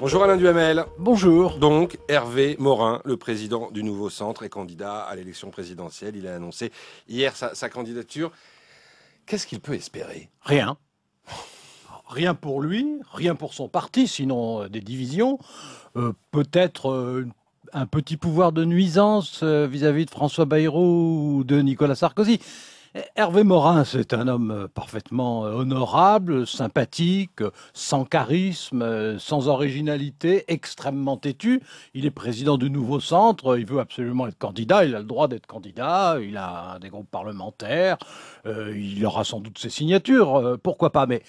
Bonjour Alain Duhamel. Bonjour. Donc Hervé Morin, le président du nouveau centre et candidat à l'élection présidentielle, il a annoncé hier sa, candidature. Qu'est-ce qu'il peut espérer Rien. Rien pour lui, rien pour son parti, sinon euh, des divisions. Euh, peut-être euh, un petit pouvoir de nuisance vis à -vis de François Bayrou ou de Nicolas Sarkozy. Hervé Morin, c'est un homme euh, parfaitement euh, honorable, sympathique, sans charisme, euh, sans originalité, extrêmement têtu. Il est président du Nouveau Centre, il veut absolument être candidat, il a le droit d'être candidat, il a des groupes parlementaires, il aura sans doute ses signatures, pourquoi pas. Mais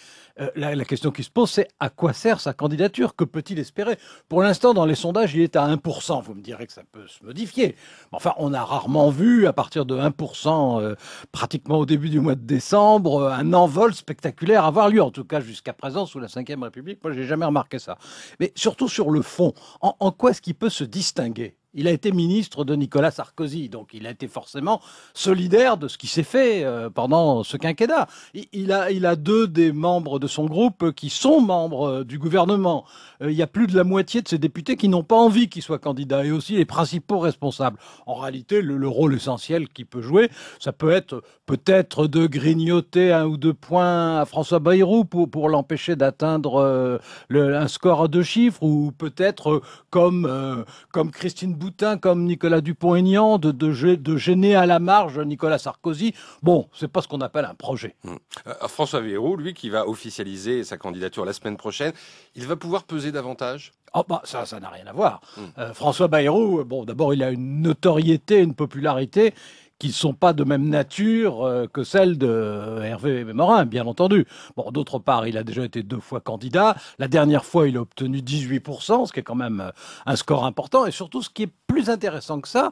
la, question qui se pose, c'est à quoi sert sa candidature Que peut-il espérer Pour l'instant, dans les sondages, il est à 1%. Vous me direz que ça peut se modifier. enfin, on a rarement vu à partir de 1% pratiquement au début du mois de décembre, euh, un envol spectaculaire à avoir lieu, en tout cas jusqu'à présent sous la Ve République. Moi, n'ai jamais remarqué ça. Mais surtout sur le fond, en quoi est-ce qu'il peut se distinguer il a été ministre de Nicolas Sarkozy, donc il a été forcément solidaire de ce qui s'est fait euh, pendant ce quinquennat. Il a, il a deux des membres de son groupe qui sont membres euh, du gouvernement. Euh, il y a plus de la moitié de ses députés qui n'ont pas envie qu'il soit candidat, et aussi les principaux responsables. En réalité, le, rôle essentiel qu'il peut jouer, ça peut être peut-être de grignoter un ou deux points à François Bayrou pour, pour l'empêcher d'atteindre un score à deux chiffres, ou peut-être comme, comme Christine comme Nicolas Dupont-Aignan de, gêner à la marge Nicolas Sarkozy. Bon, c'est pas ce qu'on appelle un projet. Mmh. Euh, François Bayrou, lui, qui va officialiser sa candidature la semaine prochaine, il va pouvoir peser davantage ah, bah, ça, ça n'a rien à voir. Mmh. Euh, François Bayrou, bon, d'abord, il a une notoriété, une popularité ne sont pas de même nature euh, que celles de euh, Hervé Morin, bien entendu. Bon, d'autre part, il a déjà été deux fois candidat. La dernière fois, il a obtenu 18%, ce qui est quand même euh, un score important. Et surtout, ce qui est plus intéressant que ça,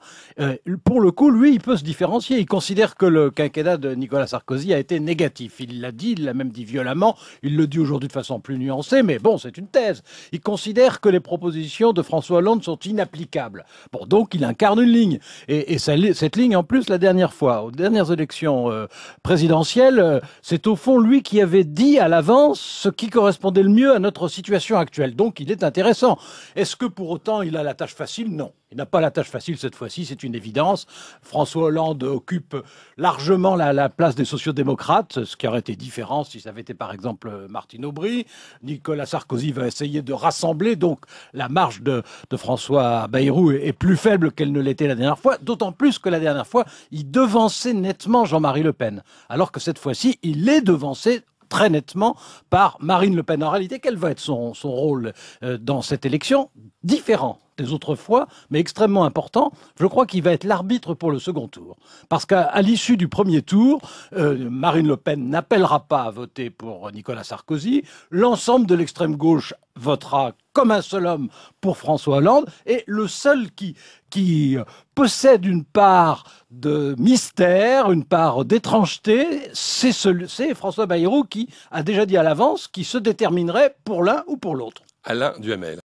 pour le coup, lui, il peut se différencier. Il considère que le quinquennat de Nicolas Sarkozy a été négatif. Il l'a dit, il l'a même dit violemment. Il le dit aujourd'hui de façon plus nuancée, mais bon, c'est une thèse. Il considère que les propositions de François Hollande sont inapplicables. Bon, donc, il incarne une ligne. Et, et cette ligne, en plus, la dernière fois, aux dernières élections euh, présidentielles, euh, c'est au fond lui qui avait dit à l'avance ce qui correspondait le mieux à notre situation actuelle. Donc il est intéressant. Est-ce que pour autant il a la tâche facile Non. Il n'a pas la tâche facile cette fois-ci, c'est une évidence. François Hollande occupe largement la, place des sociodémocrates, ce qui aurait été différent si ça avait été par exemple Martine Aubry. Nicolas Sarkozy va essayer de rassembler, donc la marge de, François Bayrou est, plus faible qu'elle ne l'était la dernière fois, d'autant plus que la dernière fois, il devançait nettement Jean-Marie Le Pen, alors que cette fois-ci, il est devancé très nettement par Marine Le Pen. En réalité, quel va être son rôle euh, dans cette élection Différent des autres fois, mais extrêmement important. Je crois qu'il va être l'arbitre pour le second tour. Parce qu'à l'issue du premier tour, euh, Marine Le Pen n'appellera pas à voter pour Nicolas Sarkozy. L'ensemble de l'extrême gauche votera comme un seul homme pour François Hollande. Et le seul qui, qui possède une part de mystère, une part d'étrangeté, c'est François Bayrou qui a déjà dit à l'avance qu'il se déterminerait pour l'un ou pour l'autre. Alain Duhamel.